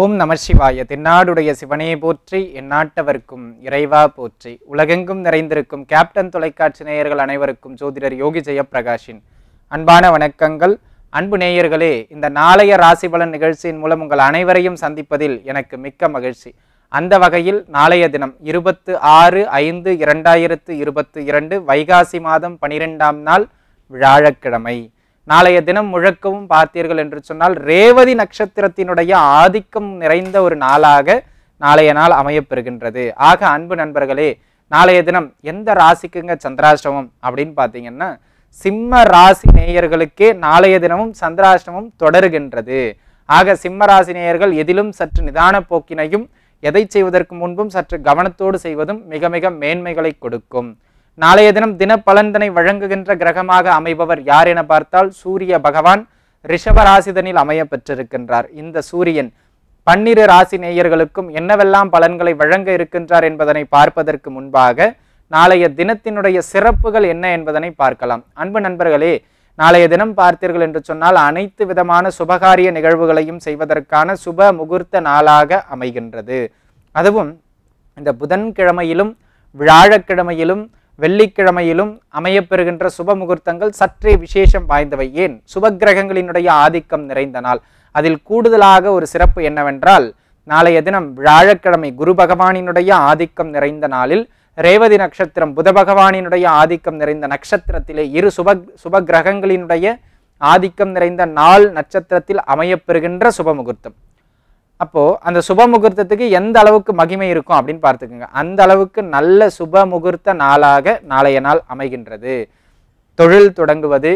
ஓம் நம சிவாய தென்னாடுடைய சிவனே போற்றி என் நாட்டவர்க்கும் இறைவா போற்றி உலகெங்கும் நிறைந்திருக்கும் கேப்டன் தொலைக்காட்சி நேயர்கள் அனைவருக்கும் ஜோதிடர் யோகி ஜெயப்பிரகாஷின் அன்பான வணக்கங்கள் அன்பு நேயர்களே இந்த நாளைய ராசிபலன் நிகழ்ச்சியின் மூலம் உங்கள் அனைவரையும் சந்திப்பதில் எனக்கு மிக்க மகிழ்ச்சி அந்த வகையில் நாளைய தினம் இருபத்து ஆறு ஐந்து இரண்டாயிரத்து இருபத்து இரண்டு வைகாசி மாதம் பனிரெண்டாம் நாள் விழாழக்கிழமை நாளைய தினம் முழக்கவும் பார்த்தீர்கள் என்று சொன்னால் ரேவதி நட்சத்திரத்தினுடைய ஆதிக்கம் நிறைந்த ஒரு நாளாக நாளைய நாள் அமையப்பெறுகின்றது ஆக அன்பு நண்பர்களே நாளைய தினம் எந்த ராசிக்குங்க சந்திராஷ்டமம் அப்படின்னு பார்த்தீங்கன்னா சிம்ம ராசி நேயர்களுக்கே நாளைய தினமும் சந்திராஷ்டமம் தொடருகின்றது ஆக சிம்ம ராசி நேயர்கள் எதிலும் சற்று நிதான போக்கினையும் எதை செய்வதற்கு முன்பும் சற்று கவனத்தோடு செய்வதும் மிக மிக மேன்மைகளை கொடுக்கும் நாளைய தினம் தினப்பலன்தனை வழங்குகின்ற கிரகமாக அமைபவர் யார் என பார்த்தால் சூரிய பகவான் ரிஷப ராசிதனில் அமைய பெற்றிருக்கின்றார் இந்த சூரியன் பன்னிரு ராசி நேயர்களுக்கும் என்னவெல்லாம் பலன்களை வழங்க இருக்கின்றார் என்பதனை பார்ப்பதற்கு முன்பாக நாளைய தினத்தினுடைய சிறப்புகள் என்ன என்பதனை பார்க்கலாம் அன்பு நண்பர்களே நாளைய தினம் பார்த்தீர்கள் என்று சொன்னால் அனைத்து விதமான சுபகாரிய நிகழ்வுகளையும் செய்வதற்கான சுப முகூர்த்த நாளாக அமைகின்றது அதுவும் இந்த புதன்கிழமையிலும் வியாழக்கிழமையிலும் வெள்ளிக்கிழமையிலும் அமையப்பெறுகின்ற சுப முகூர்த்தங்கள் சற்றே விசேஷம் வாய்ந்தவை ஏன் சுப கிரகங்களினுடைய ஆதிக்கம் நிறைந்த நாள் அதில் கூடுதலாக ஒரு சிறப்பு என்னவென்றால் நாளைய தினம் வியாழக்கிழமை குரு பகவானினுடைய ஆதிக்கம் நிறைந்த நாளில் ரேவதி நட்சத்திரம் புத பகவானினுடைய ஆதிக்கம் நிறைந்த நட்சத்திரத்திலே இரு சுப சுப கிரகங்களினுடைய ஆதிக்கம் நிறைந்த நாள் நட்சத்திரத்தில் அமையப்பெறுகின்ற சுபமுகூர்த்தம் அப்போது அந்த சுப முகூர்த்தத்துக்கு எந்த அளவுக்கு மகிமை இருக்கும் அப்படின்னு பார்த்துக்குங்க அந்த அளவுக்கு நல்ல சுப முகூர்த்த நாளாக நாளைய நாள் அமைகின்றது தொழில் தொடங்குவது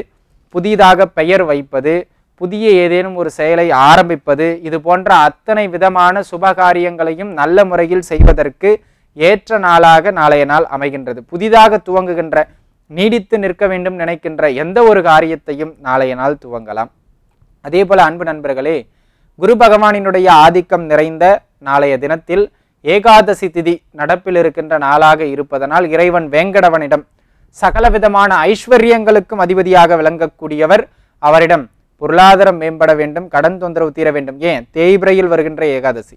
புதிதாக பெயர் வைப்பது புதிய ஏதேனும் ஒரு செயலை ஆரம்பிப்பது இது போன்ற அத்தனை விதமான சுபகாரியங்களையும் நல்ல முறையில் செய்வதற்கு ஏற்ற நாளாக நாளைய நாள் அமைகின்றது புதிதாக துவங்குகின்ற நீடித்து நிற்க வேண்டும் நினைக்கின்ற எந்த ஒரு காரியத்தையும் நாளைய நாள் துவங்கலாம் அதே போல் அன்பு நண்பர்களே குரு பகவானினுடைய ஆதிக்கம் நிறைந்த நாளைய தினத்தில் ஏகாதசி திதி நடப்பில் இருக்கின்ற நாளாக இருப்பதனால் இறைவன் வேங்கடவனிடம் சகலவிதமான ஐஸ்வர்யங்களுக்கும் அதிபதியாக விளங்கக்கூடியவர் அவரிடம் பொருளாதாரம் மேம்பட வேண்டும் கடன் தொந்தரவு தீர வேண்டும் ஏன் தேய்பிரையில் வருகின்ற ஏகாதசி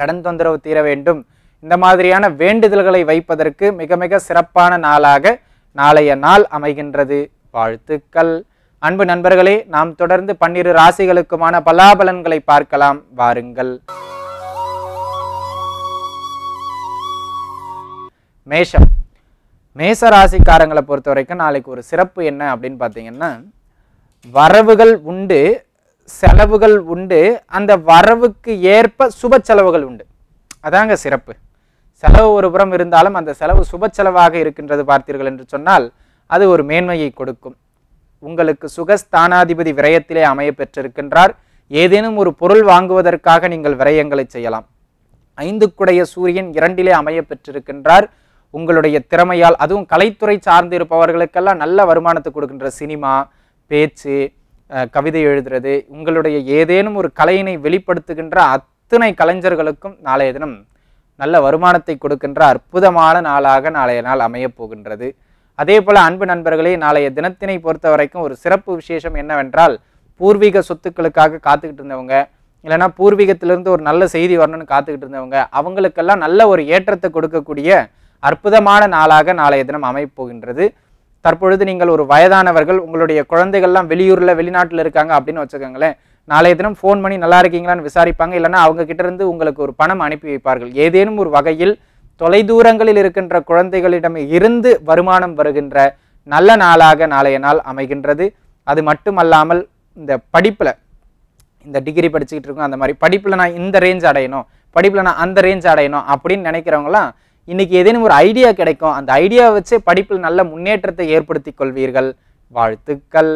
கடன் தொந்தரவு தீர வேண்டும் இந்த மாதிரியான வேண்டுதல்களை வைப்பதற்கு மிக மிக சிறப்பான நாளாக நாளைய நாள் அமைகின்றது வாழ்த்துக்கள் அன்பு நண்பர்களே நாம் தொடர்ந்து பன்னிரு ராசிகளுக்குமான பலாபலன்களை பார்க்கலாம் வாருங்கள் மேஷம் மேச ராசிக்காரங்களை பொறுத்த வரைக்கும் நாளைக்கு ஒரு சிறப்பு என்ன அப்படின்னு பார்த்தீங்கன்னா வரவுகள் உண்டு செலவுகள் உண்டு அந்த வரவுக்கு ஏற்ப சுப செலவுகள் உண்டு அதாங்க சிறப்பு செலவு ஒரு புறம் இருந்தாலும் அந்த செலவு சுப செலவாக இருக்கின்றது பார்த்தீர்கள் என்று சொன்னால் அது ஒரு மேன்மையை கொடுக்கும் உங்களுக்கு சுகஸ்தானாதிபதி விரயத்திலே அமைய பெற்றிருக்கின்றார் ஏதேனும் ஒரு பொருள் வாங்குவதற்காக நீங்கள் விரயங்களை செய்யலாம் ஐந்து குடைய சூரியன் இரண்டிலே அமைய பெற்றிருக்கின்றார் உங்களுடைய திறமையால் அதுவும் கலைத்துறை சார்ந்து இருப்பவர்களுக்கெல்லாம் நல்ல வருமானத்தை கொடுக்கின்ற சினிமா பேச்சு கவிதை எழுதுறது உங்களுடைய ஏதேனும் ஒரு கலையினை வெளிப்படுத்துகின்ற அத்தனை கலைஞர்களுக்கும் நாளைய தினம் நல்ல வருமானத்தை கொடுக்கின்ற அற்புதமான நாளாக நாளைய நாள் அமையப் போகின்றது அதே போல் அன்பு நண்பர்களே நாளைய தினத்தினை பொறுத்த வரைக்கும் ஒரு சிறப்பு விசேஷம் என்னவென்றால் பூர்வீக சொத்துக்களுக்காக காத்துக்கிட்டு இருந்தவங்க இல்லைனா பூர்வீகத்திலிருந்து ஒரு நல்ல செய்தி வரணும்னு காத்துக்கிட்டு இருந்தவங்க அவங்களுக்கெல்லாம் நல்ல ஒரு ஏற்றத்தை கொடுக்கக்கூடிய அற்புதமான நாளாக நாளைய தினம் அமைப்போகின்றது தற்பொழுது நீங்கள் ஒரு வயதானவர்கள் உங்களுடைய குழந்தைகள்லாம் வெளியூரில் வெளிநாட்டில் இருக்காங்க அப்படின்னு வச்சுக்கோங்களேன் நாளைய தினம் ஃபோன் பண்ணி நல்லா இருக்கீங்களான்னு விசாரிப்பாங்க இல்லைனா அவங்க கிட்டேருந்து உங்களுக்கு ஒரு பணம் அனுப்பி வைப்பார்கள் ஏதேனும் ஒரு வகையில் தொலைதூரங்களில் இருக்கின்ற குழந்தைகளிடம் இருந்து வருமானம் வருகின்ற நல்ல நாளாக நாளைய நாள் அமைகின்றது அது மட்டுமல்லாமல் இந்த படிப்பில் இந்த டிகிரி படிச்சுக்கிட்டு இருக்கோம் அந்த மாதிரி படிப்பில் நான் இந்த ரேஞ்ச் அடையணும் படிப்பில் நான் அந்த ரேஞ்ச் அடையணும் அப்படின்னு நினைக்கிறவங்களாம் இன்றைக்கி ஏதேனும் ஒரு ஐடியா கிடைக்கும் அந்த ஐடியாவை வச்சு படிப்பில் நல்ல முன்னேற்றத்தை ஏற்படுத்தி கொள்வீர்கள் வாழ்த்துக்கள்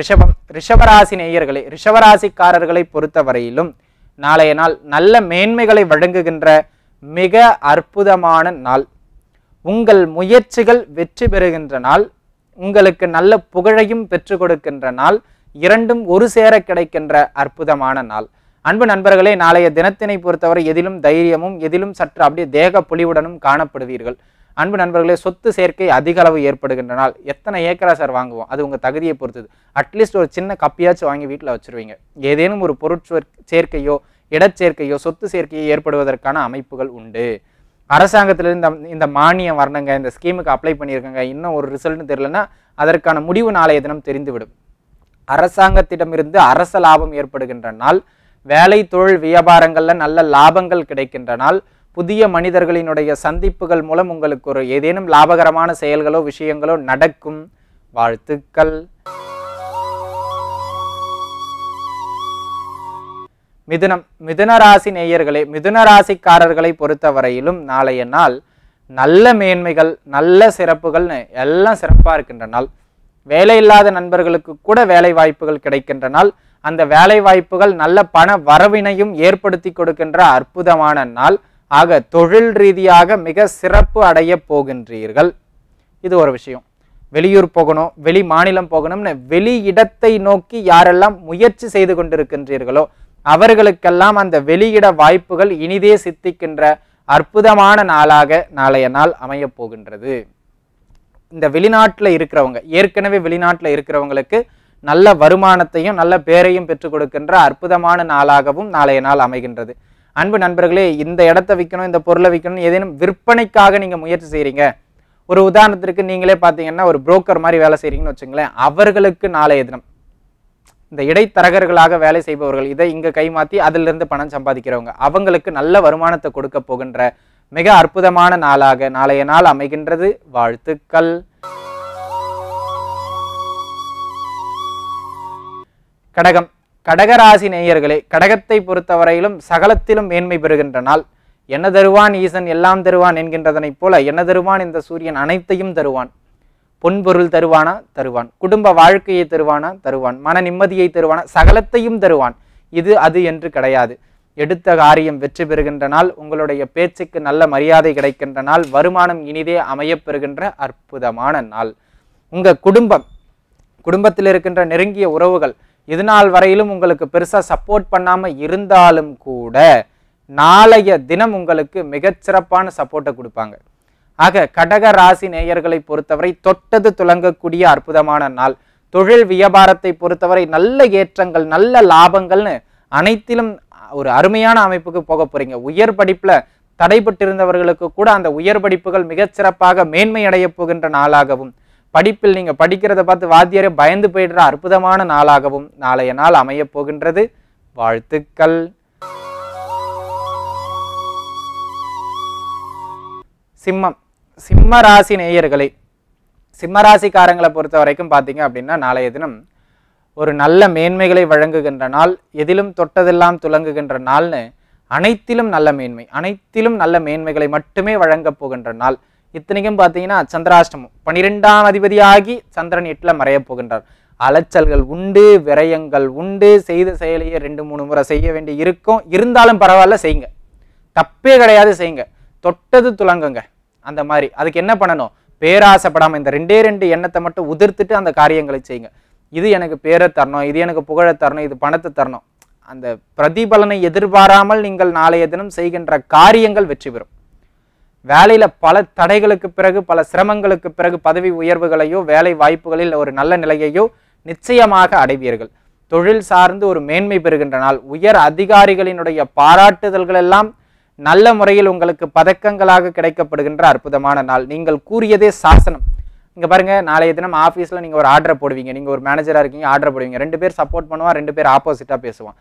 ரிஷபம் ரிஷபராசி நேயர்களே ரிஷபராசிக்காரர்களை வரையிலும் நாளைய நாள் நல்ல மேன்மைகளை வழங்குகின்ற மிக அற்புதமான நாள் உங்கள் முயற்சிகள் வெற்றி பெறுகின்ற நாள் உங்களுக்கு நல்ல புகழையும் பெற்று கொடுக்கின்ற நாள் இரண்டும் ஒரு சேர கிடைக்கின்ற அற்புதமான நாள் அன்பு நண்பர்களே நாளைய தினத்தினை பொறுத்தவரை எதிலும் தைரியமும் எதிலும் சற்று அப்படியே தேக பொலிவுடனும் காணப்படுவீர்கள் அன்பு நண்பர்களே சொத்து சேர்க்கை அதிக அளவு ஏற்படுகின்றனால் எத்தனை ஏக்கரா சார் வாங்குவோம் அது உங்கள் தகுதியை பொறுத்தது அட்லீஸ்ட் ஒரு சின்ன கப்பியாச்சும் வாங்கி வீட்டில் வச்சுருவீங்க ஏதேனும் ஒரு பொருட்சுவர் சேர்க்கையோ இடச்சேர்க்கையோ சொத்து சேர்க்கையோ ஏற்படுவதற்கான அமைப்புகள் உண்டு அரசாங்கத்திலிருந்து இந்த மானியம் வரணுங்க இந்த ஸ்கீமுக்கு அப்ளை பண்ணியிருக்கங்க இன்னும் ஒரு ரிசல்ட்னு தெரிலன்னா அதற்கான முடிவு நாளைய தினம் தெரிந்துவிடும் அரசாங்கத்திடமிருந்து அரச லாபம் ஏற்படுகின்ற நாள் வேலை தொழில் வியாபாரங்களில் நல்ல லாபங்கள் கிடைக்கின்ற நாள் புதிய மனிதர்களினுடைய சந்திப்புகள் மூலம் உங்களுக்கு ஒரு ஏதேனும் லாபகரமான செயல்களோ விஷயங்களோ நடக்கும் வாழ்த்துக்கள் மிதுனம் மிதுனராசி நேயர்களே மிதுனராசிக்காரர்களை பொறுத்தவரையிலும் நாளைய நாள் நல்ல மேன்மைகள் நல்ல சிறப்புகள்னு எல்லாம் சிறப்பாக இருக்கின்ற நாள் வேலை இல்லாத நண்பர்களுக்கு கூட வேலை வாய்ப்புகள் கிடைக்கின்ற நாள் அந்த வேலை வாய்ப்புகள் நல்ல பண வரவினையும் ஏற்படுத்தி கொடுக்கின்ற அற்புதமான நாள் ஆக தொழில் ரீதியாக மிக சிறப்பு அடைய போகின்றீர்கள் இது ஒரு விஷயம் வெளியூர் போகணும் வெளி மாநிலம் போகணும்னு வெளி இடத்தை நோக்கி யாரெல்லாம் முயற்சி செய்து கொண்டிருக்கின்றீர்களோ அவர்களுக்கெல்லாம் அந்த வெளியிட வாய்ப்புகள் இனிதே சித்திக்கின்ற அற்புதமான நாளாக நாளைய நாள் அமையப் போகின்றது இந்த வெளிநாட்டில் இருக்கிறவங்க ஏற்கனவே வெளிநாட்டில் இருக்கிறவங்களுக்கு நல்ல வருமானத்தையும் நல்ல பேரையும் பெற்றுக் கொடுக்கின்ற அற்புதமான நாளாகவும் நாளைய நாள் அமைகின்றது அன்பு நண்பர்களே இந்த இடத்த விற்கணும் இந்த பொருளை விற்கணும் ஏதேனும் விற்பனைக்காக நீங்கள் முயற்சி செய்கிறீங்க ஒரு உதாரணத்திற்கு நீங்களே பார்த்தீங்கன்னா ஒரு புரோக்கர் மாதிரி வேலை செய்கிறீங்கன்னு வச்சுங்களேன் அவர்களுக்கு நாளைய தினம் இந்த இடைத்தரகர்களாக வேலை செய்பவர்கள் இதை இங்கே கைமாற்றி அதிலிருந்து பணம் சம்பாதிக்கிறவங்க அவங்களுக்கு நல்ல வருமானத்தை கொடுக்க போகின்ற மிக அற்புதமான நாளாக நாளைய நாள் அமைகின்றது வாழ்த்துக்கள் கடகம் கடகராசி நேயர்களே கடகத்தை பொறுத்தவரையிலும் சகலத்திலும் மேன்மை பெறுகின்ற நாள் என்ன தருவான் ஈசன் எல்லாம் தருவான் என்கின்றதனைப் போல என்ன தருவான் இந்த சூரியன் அனைத்தையும் தருவான் பொன்பொருள் தருவானா தருவான் குடும்ப வாழ்க்கையை தருவானா தருவான் மன நிம்மதியை தருவானா சகலத்தையும் தருவான் இது அது என்று கிடையாது எடுத்த காரியம் வெற்றி பெறுகின்ற நாள் உங்களுடைய பேச்சுக்கு நல்ல மரியாதை கிடைக்கின்ற நாள் வருமானம் இனிதே அமையப்பெறுகின்ற அற்புதமான நாள் உங்கள் குடும்பம் குடும்பத்தில் இருக்கின்ற நெருங்கிய உறவுகள் இது நாள் வரையிலும் உங்களுக்கு பெருசாக சப்போர்ட் பண்ணாமல் இருந்தாலும் கூட நாளைய தினம் உங்களுக்கு மிகச்சிறப்பான சப்போர்ட்டை கொடுப்பாங்க ஆக கடக ராசி நேயர்களை பொறுத்தவரை தொட்டது துலங்கக்கூடிய அற்புதமான நாள் தொழில் வியாபாரத்தை பொறுத்தவரை நல்ல ஏற்றங்கள் நல்ல லாபங்கள்னு அனைத்திலும் ஒரு அருமையான அமைப்புக்கு போக போறீங்க உயர் படிப்பில் தடைபட்டிருந்தவர்களுக்கு கூட அந்த உயர் படிப்புகள் மிகச்சிறப்பாக மேன்மையடைய போகின்ற நாளாகவும் படிப்பில் நீங்கள் படிக்கிறத பார்த்து வாத்தியரை பயந்து போயிடுற அற்புதமான நாளாகவும் நாளைய நாள் அமையப் போகின்றது வாழ்த்துக்கள் சிம்மம் சிம்ம ராசி நேயர்களை சிம்ம ராசிக்காரங்களை பொறுத்த வரைக்கும் பார்த்தீங்க அப்படின்னா நாளைய தினம் ஒரு நல்ல மேன்மைகளை வழங்குகின்ற நாள் எதிலும் தொட்டதெல்லாம் துலங்குகின்ற நாள்னு அனைத்திலும் நல்ல மேன்மை அனைத்திலும் நல்ல மேன்மைகளை மட்டுமே வழங்கப் போகின்ற நாள் இத்தனைக்கும் பார்த்தீங்கன்னா சந்திராஷ்டமம் பனிரெண்டாம் அதிபதியாகி சந்திரன் எட்டில் மறைய போகின்றார் அலைச்சல்கள் உண்டு விரயங்கள் உண்டு செய்த செயலையே ரெண்டு மூணு முறை செய்ய வேண்டி இருக்கும் இருந்தாலும் பரவாயில்ல செய்யுங்க தப்பே கிடையாது செய்யுங்க தொட்டது துலங்குங்க அந்த மாதிரி அதுக்கு என்ன பண்ணணும் பேராசைப்படாமல் இந்த ரெண்டே ரெண்டு எண்ணத்தை மட்டும் உதிர்த்துட்டு அந்த காரியங்களை செய்யுங்க இது எனக்கு பேரை தரணும் இது எனக்கு புகழை தரணும் இது பணத்தை தரணும் அந்த பிரதிபலனை எதிர்பாராமல் நீங்கள் நாளைய தினம் செய்கின்ற காரியங்கள் வெற்றி பெறும் வேலையில் பல தடைகளுக்கு பிறகு பல சிரமங்களுக்கு பிறகு பதவி உயர்வுகளையோ வேலை வாய்ப்புகளில் ஒரு நல்ல நிலையையோ நிச்சயமாக அடைவீர்கள் தொழில் சார்ந்து ஒரு மேன்மை பெறுகின்ற நாள் உயர் அதிகாரிகளினுடைய பாராட்டுதல்கள் எல்லாம் நல்ல முறையில் உங்களுக்கு பதக்கங்களாக கிடைக்கப்படுகின்ற அற்புதமான நாள் நீங்கள் கூறியதே சாசனம் இங்கே பாருங்க நாளைய தினம் ஆஃபீஸில் நீங்கள் ஒரு ஆர்டரை போடுவீங்க நீங்கள் ஒரு மேனேஜராக இருக்கீங்க ஆர்டர் போடுவீங்க ரெண்டு பேர் சப்போர்ட் பண்ணுவான் ரெண்டு பேர் ஆப்போசிட்டாக பேசுவான்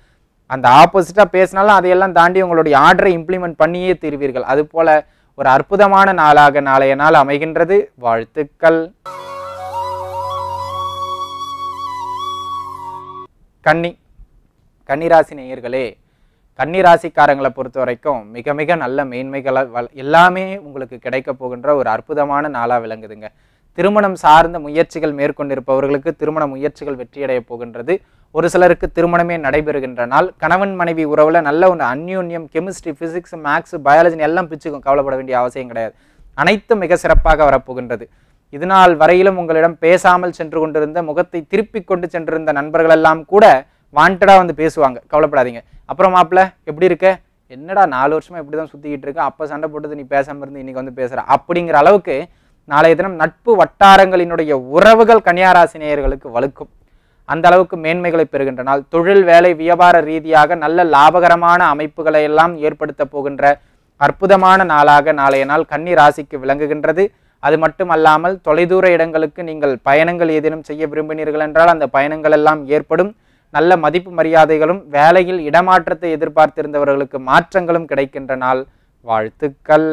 அந்த ஆப்போசிட்டாக பேசினாலும் அதையெல்லாம் தாண்டி உங்களுடைய ஆர்டரை இம்ப்ளிமெண்ட் பண்ணியே தீர்வீர்கள் அது போல் ஒரு அற்புதமான நாளாக நாளைய நாள் அமைகின்றது வாழ்த்துக்கள் கன்னி கன்னிராசி நேயர்களே கன்னிராசிக்காரங்களை பொறுத்த வரைக்கும் மிக மிக நல்ல மேன்மைகளை எல்லாமே உங்களுக்கு கிடைக்க போகின்ற ஒரு அற்புதமான நாளாக விளங்குதுங்க திருமணம் சார்ந்த முயற்சிகள் மேற்கொண்டிருப்பவர்களுக்கு திருமண முயற்சிகள் வெற்றியடைய போகின்றது ஒரு சிலருக்கு திருமணமே நடைபெறுகின்ற நாள் கணவன் மனைவி உறவில் நல்ல ஒன்று அந்யூன்யம் கெமிஸ்ட்ரி ஃபிசிக்ஸ் மேக்ஸ் பயாலஜின்னு எல்லாம் பிச்சுக்கும் கவலைப்பட வேண்டிய அவசியம் கிடையாது அனைத்தும் மிக சிறப்பாக வரப்போகின்றது இதனால் வரையிலும் உங்களிடம் பேசாமல் சென்று கொண்டிருந்த முகத்தை திருப்பி கொண்டு சென்றிருந்த நண்பர்கள் எல்லாம் கூட வாண்டடாக வந்து பேசுவாங்க கவலைப்படாதீங்க அப்புறம் மாப்பிள்ள எப்படி இருக்க என்னடா நாலு வருஷமாக இப்படி தான் சுற்றிக்கிட்டு இருக்கு அப்போ சண்டை போட்டது நீ பேசாமல் இருந்து இன்னைக்கு வந்து பேசுகிற அப்படிங்கிற அளவுக்கு நாளைய தினம் நட்பு வட்டாரங்களினுடைய உறவுகள் கன்னியாராசி நேயர்களுக்கு வலுக்கும் அந்த அளவுக்கு மேன்மைகளை பெறுகின்றனால் தொழில் வேலை வியாபார ரீதியாக நல்ல லாபகரமான அமைப்புகளை எல்லாம் ஏற்படுத்த போகின்ற அற்புதமான நாளாக நாளைய நாள் கன்னி ராசிக்கு விளங்குகின்றது அது மட்டுமல்லாமல் தொலைதூர இடங்களுக்கு நீங்கள் பயணங்கள் ஏதேனும் செய்ய விரும்பினீர்கள் என்றால் அந்த பயணங்கள் எல்லாம் ஏற்படும் நல்ல மதிப்பு மரியாதைகளும் வேலையில் இடமாற்றத்தை எதிர்பார்த்திருந்தவர்களுக்கு மாற்றங்களும் கிடைக்கின்ற நாள் வாழ்த்துக்கள்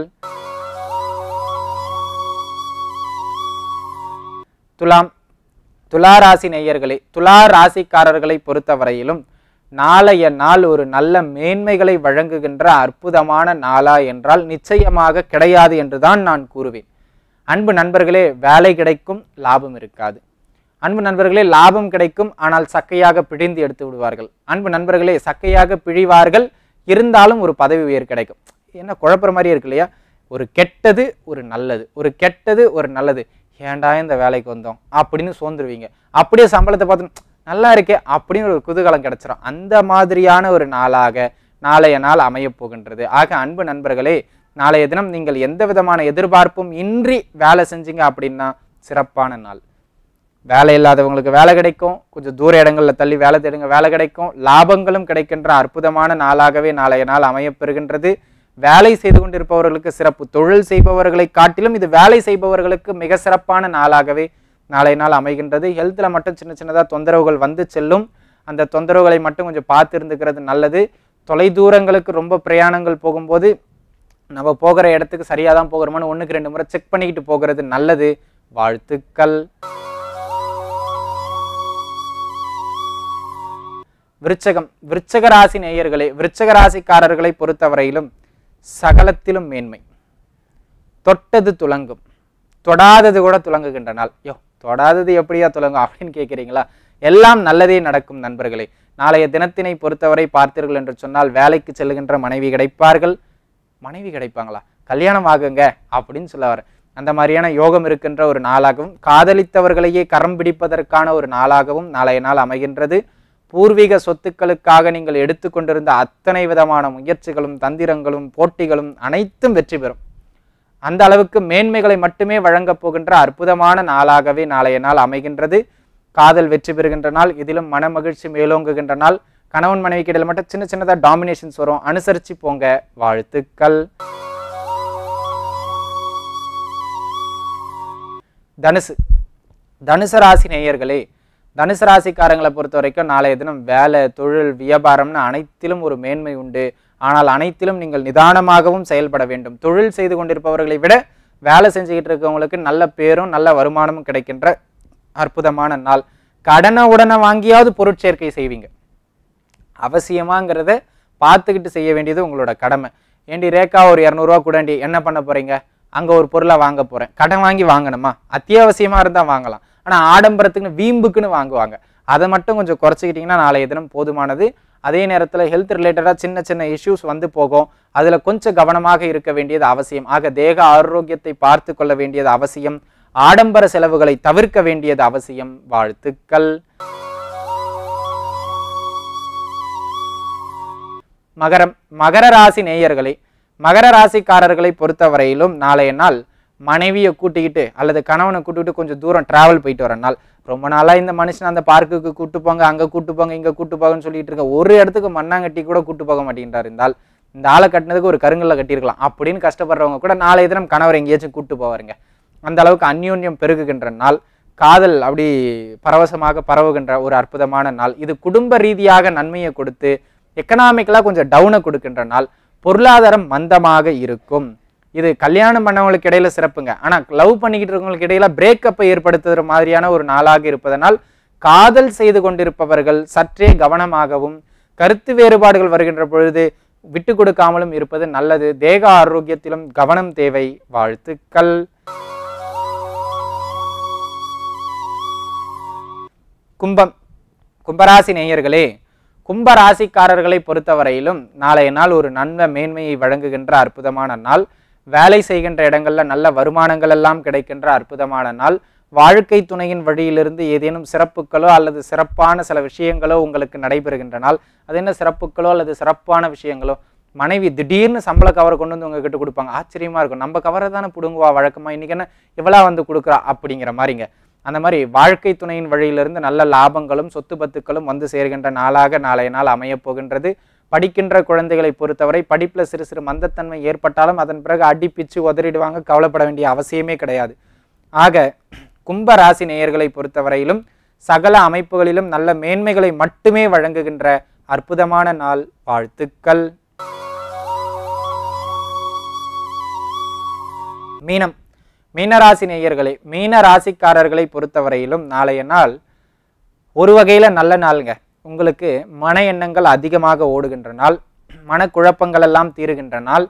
துலாம் ராசி நேயர்களை துலா ராசிக்காரர்களை பொறுத்தவரையிலும் நாளைய நாள் ஒரு நல்ல மேன்மைகளை வழங்குகின்ற அற்புதமான நாளா என்றால் நிச்சயமாக கிடையாது என்றுதான் நான் கூறுவேன் அன்பு நண்பர்களே வேலை கிடைக்கும் லாபம் இருக்காது அன்பு நண்பர்களே லாபம் கிடைக்கும் ஆனால் சக்கையாக பிழிந்து எடுத்து விடுவார்கள் அன்பு நண்பர்களே சக்கையாக பிழிவார்கள் இருந்தாலும் ஒரு பதவி உயர் கிடைக்கும் என்ன குழப்புற மாதிரி இருக்கு இல்லையா ஒரு கெட்டது ஒரு நல்லது ஒரு கெட்டது ஒரு நல்லது ஏண்டா இந்த வேலைக்கு வந்தோம் அப்படின்னு சோர்ந்துருவீங்க அப்படியே சம்பளத்தை பார்த்து நல்லா இருக்கே அப்படின்னு ஒரு குதூகலம் கிடச்சிரும் அந்த மாதிரியான ஒரு நாளாக நாளைய நாள் அமையப் போகின்றது ஆக அன்பு நண்பர்களே நாளைய தினம் நீங்கள் எந்த விதமான எதிர்பார்ப்பும் இன்றி வேலை செஞ்சீங்க அப்படின்னா சிறப்பான நாள் வேலை இல்லாதவங்களுக்கு வேலை கிடைக்கும் கொஞ்சம் தூர இடங்களில் தள்ளி வேலை தேடுங்க வேலை கிடைக்கும் லாபங்களும் கிடைக்கின்ற அற்புதமான நாளாகவே நாளைய நாள் அமையப்பெறுகின்றது வேலை செய்து கொண்டிருப்பவர்களுக்கு சிறப்பு தொழில் செய்பவர்களை காட்டிலும் இது வேலை செய்பவர்களுக்கு மிக சிறப்பான நாளாகவே நாளை நாள் அமைகின்றது ஹெல்த்தில் மட்டும் சின்ன சின்னதாக தொந்தரவுகள் வந்து செல்லும் அந்த தொந்தரவுகளை மட்டும் கொஞ்சம் பார்த்து இருந்துக்கிறது நல்லது தொலைதூரங்களுக்கு ரொம்ப பிரயாணங்கள் போகும்போது நம்ம போகிற இடத்துக்கு சரியாக தான் போகிறோமான்னு ஒன்றுக்கு ரெண்டு முறை செக் பண்ணிக்கிட்டு போகிறது நல்லது வாழ்த்துக்கள் விருச்சகம் விருச்சக ராசி நேயர்களே விருச்சக ராசிக்காரர்களை பொறுத்தவரையிலும் சகலத்திலும் மேன்மை தொட்டது துலங்கும் தொடாதது கூட துலங்குகின்ற நாள் யோ தொடாதது எப்படியா துலங்கும் அப்படின்னு கேட்குறீங்களா எல்லாம் நல்லதே நடக்கும் நண்பர்களே நாளைய தினத்தினை பொறுத்தவரை பார்த்தீர்கள் என்று சொன்னால் வேலைக்கு செல்லுகின்ற மனைவி கிடைப்பார்கள் மனைவி கிடைப்பாங்களா கல்யாணம் ஆகுங்க அப்படின்னு சொல்ல அந்த மாதிரியான யோகம் இருக்கின்ற ஒரு நாளாகவும் காதலித்தவர்களையே கரம் பிடிப்பதற்கான ஒரு நாளாகவும் நாளைய நாள் அமைகின்றது பூர்வீக சொத்துக்களுக்காக நீங்கள் எடுத்துக்கொண்டிருந்த அத்தனை விதமான முயற்சிகளும் தந்திரங்களும் போட்டிகளும் அனைத்தும் வெற்றி பெறும் அந்த அளவுக்கு மேன்மைகளை மட்டுமே வழங்கப் போகின்ற அற்புதமான நாளாகவே நாளைய நாள் அமைகின்றது காதல் வெற்றி பெறுகின்ற நாள் இதிலும் மனமகிழ்ச்சி மேலோங்குகின்ற நாள் கணவன் மனைவிக்கு கிடையில் மட்டும் சின்ன சின்னதாக டாமினேஷன்ஸ் வரும் அனுசரித்து போங்க வாழ்த்துக்கள் தனுசு தனுசு ராசி நேயர்களே தனுசு ராசிக்காரங்களை பொறுத்த வரைக்கும் நாளைய தினம் வேலை தொழில் வியாபாரம்னு அனைத்திலும் ஒரு மேன்மை உண்டு ஆனால் அனைத்திலும் நீங்கள் நிதானமாகவும் செயல்பட வேண்டும் தொழில் செய்து கொண்டிருப்பவர்களை விட வேலை செஞ்சுக்கிட்டு இருக்கவங்களுக்கு நல்ல பேரும் நல்ல வருமானமும் கிடைக்கின்ற அற்புதமான நாள் கடனை உடனே வாங்கியாவது பொருட்சேர்க்கை செய்வீங்க அவசியமாங்கிறத பார்த்துக்கிட்டு செய்ய வேண்டியது உங்களோட கடமை ஏண்டி ரேக்கா ஒரு இரநூறுவா கூடாண்டி என்ன பண்ண போகிறீங்க அங்கே ஒரு பொருளை வாங்க போகிறேன் கடன் வாங்கி வாங்கணுமா அத்தியாவசியமாக இருந்தால் வாங்கலாம் ஆனால் ஆடம்பரத்துக்குன்னு வீம்புக்குன்னு வாங்குவாங்க அதை மட்டும் கொஞ்சம் குறைச்சிக்கிட்டிங்கன்னா நாளைய தினம் போதுமானது அதே நேரத்தில் ஹெல்த் ரிலேட்டடாக சின்ன சின்ன இஷ்யூஸ் வந்து போகும் அதில் கொஞ்சம் கவனமாக இருக்க வேண்டியது அவசியம் ஆக தேக ஆரோக்கியத்தை பார்த்து கொள்ள வேண்டியது அவசியம் ஆடம்பர செலவுகளை தவிர்க்க வேண்டியது அவசியம் வாழ்த்துக்கள் மகரம் மகர ராசி நேயர்களை மகர ராசிக்காரர்களை பொறுத்தவரையிலும் நாளைய நாள் மனைவியை கூட்டிக்கிட்டு அல்லது கணவனை கூட்டிகிட்டு கொஞ்சம் தூரம் ட்ராவல் போயிட்டு வர நாள் ரொம்ப நாளாக இந்த மனுஷன் அந்த பார்க்குக்கு கூட்டு போங்க அங்கே கூட்டு போங்க இங்கே கூட்டு போங்கன்னு சொல்லிட்டு இருக்க ஒரு இடத்துக்கு மண்ணாங்கட்டி கூட கூட்டு போக மாட்டேங்கிறார் இருந்தால் இந்த ஆளை கட்டினதுக்கு ஒரு கருங்கல்ல கட்டியிருக்கலாம் அப்படின்னு கஷ்டப்படுறவங்க கூட நாளைய தினம் கணவர் எங்கேயாச்சும் கூப்பிட்டு போவாருங்க அந்த அளவுக்கு அந்யோன்யம் பெருகுகின்ற நாள் காதல் அப்படி பரவசமாக பரவுகின்ற ஒரு அற்புதமான நாள் இது குடும்ப ரீதியாக நன்மையை கொடுத்து எக்கனாமிக்கலாக கொஞ்சம் டவுனை கொடுக்கின்ற நாள் பொருளாதாரம் மந்தமாக இருக்கும் இது கல்யாணம் பண்ணவங்களுக்கு இடையில சிறப்புங்க ஆனால் லவ் பண்ணிக்கிட்டு இருக்கவங்களுக்கு இடையில பிரேக்கப்பை ஏற்படுத்துகிற மாதிரியான ஒரு நாளாக இருப்பதனால் காதல் செய்து கொண்டிருப்பவர்கள் சற்றே கவனமாகவும் கருத்து வேறுபாடுகள் வருகின்ற பொழுது விட்டு கொடுக்காமலும் இருப்பது நல்லது தேக ஆரோக்கியத்திலும் கவனம் தேவை வாழ்த்துக்கள் கும்பம் கும்பராசி நேயர்களே கும்பராசிக்காரர்களை பொறுத்தவரையிலும் நாளைய நாள் ஒரு நன்மை மேன்மையை வழங்குகின்ற அற்புதமான நாள் வேலை செய்கின்ற இடங்களில் நல்ல வருமானங்கள் எல்லாம் கிடைக்கின்ற அற்புதமான நாள் வாழ்க்கை துணையின் வழியிலிருந்து ஏதேனும் சிறப்புகளோ அல்லது சிறப்பான சில விஷயங்களோ உங்களுக்கு நடைபெறுகின்ற நாள் அது என்ன சிறப்புகளோ அல்லது சிறப்பான விஷயங்களோ மனைவி திடீர்னு சம்பள கவரை கொண்டு வந்து உங்ககிட்ட கொடுப்பாங்க ஆச்சரியமாக இருக்கும் நம்ம கவரை தானே பிடுங்குவா வழக்கமாக இன்றைக்கி என்ன இவ்வளோ வந்து கொடுக்குறா அப்படிங்கிற மாதிரிங்க அந்த மாதிரி வாழ்க்கை துணையின் வழியிலிருந்து நல்ல லாபங்களும் சொத்து பத்துக்களும் வந்து சேர்கின்ற நாளாக நாளைய நாள் அமையப் போகின்றது படிக்கின்ற குழந்தைகளை பொறுத்தவரை படிப்பில் சிறு சிறு மந்தத்தன்மை ஏற்பட்டாலும் அதன் பிறகு அடிப்பிச்சு உதறிடுவாங்க கவலைப்பட வேண்டிய அவசியமே கிடையாது ஆக கும்ப ராசி நேயர்களை பொறுத்தவரையிலும் சகல அமைப்புகளிலும் நல்ல மேன்மைகளை மட்டுமே வழங்குகின்ற அற்புதமான நாள் வாழ்த்துக்கள் மீனம் மீனராசி நேயர்களை மீன ராசிக்காரர்களை பொறுத்தவரையிலும் நாளைய நாள் ஒரு வகையில் நல்ல நாளுங்க உங்களுக்கு மன எண்ணங்கள் அதிகமாக ஓடுகின்ற நாள் மனக்குழப்பங்கள் எல்லாம் தீருகின்ற நாள்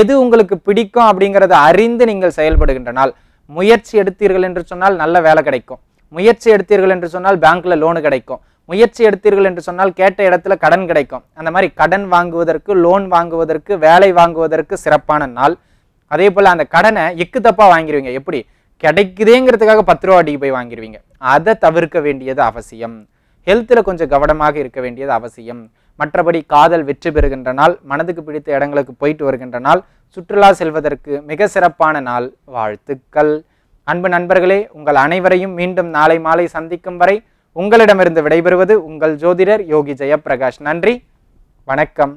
எது உங்களுக்கு பிடிக்கும் அப்படிங்கிறத அறிந்து நீங்கள் செயல்படுகின்ற நாள் முயற்சி எடுத்தீர்கள் என்று சொன்னால் நல்ல வேலை கிடைக்கும் முயற்சி எடுத்தீர்கள் என்று சொன்னால் பேங்க்ல லோனு கிடைக்கும் முயற்சி எடுத்தீர்கள் என்று சொன்னால் கேட்ட இடத்துல கடன் கிடைக்கும் அந்த மாதிரி கடன் வாங்குவதற்கு லோன் வாங்குவதற்கு வேலை வாங்குவதற்கு சிறப்பான நாள் அதே போல் அந்த கடனை எக்கு தப்பாக வாங்கிடுவீங்க எப்படி கிடைக்குதேங்கிறதுக்காக பத்து ரூபா அடிக்கு போய் வாங்கிடுவீங்க அதை தவிர்க்க வேண்டியது அவசியம் ஹெல்த்தில் கொஞ்சம் கவனமாக இருக்க வேண்டியது அவசியம் மற்றபடி காதல் வெற்றி பெறுகின்ற நாள் மனதுக்கு பிடித்த இடங்களுக்கு போயிட்டு வருகின்ற நாள் சுற்றுலா செல்வதற்கு மிக சிறப்பான நாள் வாழ்த்துக்கள் அன்பு நண்பர்களே உங்கள் அனைவரையும் மீண்டும் நாளை மாலை சந்திக்கும் வரை உங்களிடமிருந்து விடைபெறுவது உங்கள் ஜோதிடர் யோகி ஜெயபிரகாஷ் நன்றி வணக்கம்